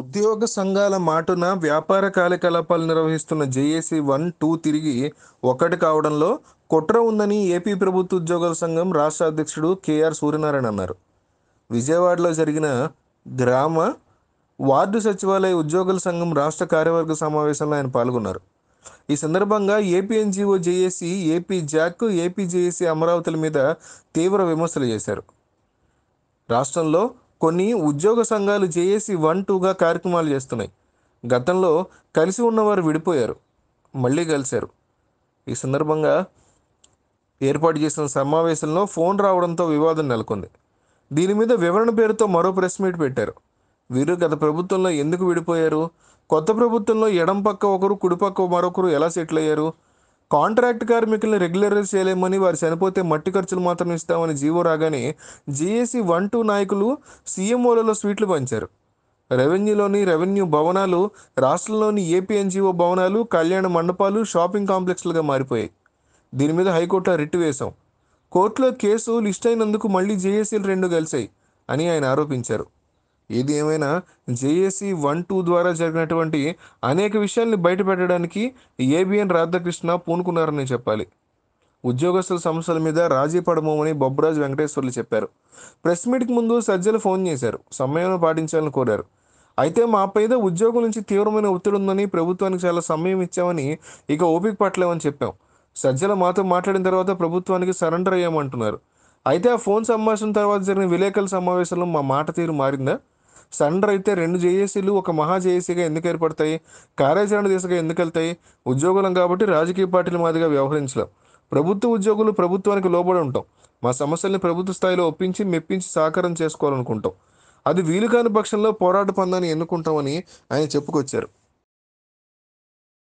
ఉద్యోగ సంఘాల మాటున వ్యాపార కార్యకలాపాలు నిర్వహిస్తున్న జేఏసీ వన్ టూ తిరిగి ఒకటి కావడంలో కుట్ర ఉందని ఏపీ ప్రభుత్వ ఉద్యోగుల సంఘం రాష్ట్ర అధ్యక్షుడు కేఆర్ సూర్యనారాయణ అన్నారు విజయవాడలో జరిగిన గ్రామ వార్డు సచివాలయ ఉద్యోగుల సంఘం రాష్ట్ర కార్యవర్గ సమావేశంలో ఆయన పాల్గొన్నారు ఈ సందర్భంగా APNGO JAC AP JAC AP JAC అమరావతుల మీద తీవ్ర విమర్శలు చేశారు రాష్ట్రంలో కొన్ని ఉద్యోగ సంఘాలు జేఏసీ వన్ టూగా కార్యక్రమాలు చేస్తున్నాయి గతంలో కలిసి ఉన్నవారు విడిపోయారు మళ్ళీ కలిశారు ఈ సందర్భంగా ఏర్పాటు చేసిన సమావేశంలో ఫోన్ రావడంతో వివాదం నెలకొంది దీని మీద వివరణ పేరుతో మరో ప్రెస్ మీట్ పెట్టారు వీరు గత ప్రభుత్వంలో ఎందుకు విడిపోయారు కొత్త ప్రభుత్వంలో ఎడం పక్క ఒకరు కుడిపక్క మరొకరు ఎలా సెటిల్ అయ్యారు కాంట్రాక్ట్ కార్మికులను రెగ్యులరైజ్ చేయలేమని వారు చనిపోతే మట్టి ఖర్చులు మాత్రం ఇస్తామని జీవో రాగానే జేఏసీ వన్ టూ నాయకులు సీఎంఓలలో స్వీట్లు పంచారు రెవెన్యూలోని రెవెన్యూ భవనాలు రాష్ట్రంలోని ఏపీఎన్జిఓ భవనాలు కళ్యాణ మండపాలు షాపింగ్ కాంప్లెక్స్లుగా మారిపోయాయి దీని మీద హైకోర్టులో రిట్ వేశాం కోర్టులో కేసు లిస్ట్ అయినందుకు మళ్ళీ జేఏసీలు రెండు కలిశాయి అని ఆయన ఆరోపించారు ఏది ఏమైనా జేఏసీ వన్ టూ ద్వారా జరిగినటువంటి అనేక విషయాల్ని బయటపెట్టడానికి ఏబిఎన్ రాధాకృష్ణ పూనుకున్నారని చెప్పాలి ఉద్యోగస్తుల సమస్యల మీద రాజీ పడమోమని బొబ్బరాజ్ వెంకటేశ్వర్లు చెప్పారు ప్రెస్ మీట్కి ముందు సజ్జలు ఫోన్ చేశారు సమయం పాటించాలని కోరారు అయితే మా పైద ఉద్యోగం నుంచి తీవ్రమైన ఒత్తిడి ఉందని ప్రభుత్వానికి చాలా సమయం ఇచ్చామని ఇక ఓపిక పట్టలేమని చెప్పాం సజ్జల మాతో మాట్లాడిన తర్వాత ప్రభుత్వానికి సరెండర్ అయ్యామంటున్నారు అయితే ఆ ఫోన్ సంభాషణ తర్వాత జరిగిన విలేకరుల సమావేశంలో మా మాట తీరు మారిందా సెంటర్ అయితే రెండు జేఏసీలు ఒక మహా జేఏసీగా ఎందుకు ఏర్పడతాయి కార్యాచరణ దిశగా ఎందుకు వెళ్తాయి ఉద్యోగులం కాబట్టి రాజకీయ పార్టీల మాదిరిగా వ్యవహరించలేం ప్రభుత్వ ఉద్యోగులు ప్రభుత్వానికి లోబడి ఉంటాం మా సమస్యల్ని ప్రభుత్వ స్థాయిలో ఒప్పించి మెప్పించి సహకారం చేసుకోవాలనుకుంటాం అది వీలు కాని పక్షంలో పోరాట పందాన్ని ఎన్నుకుంటామని ఆయన చెప్పుకొచ్చారు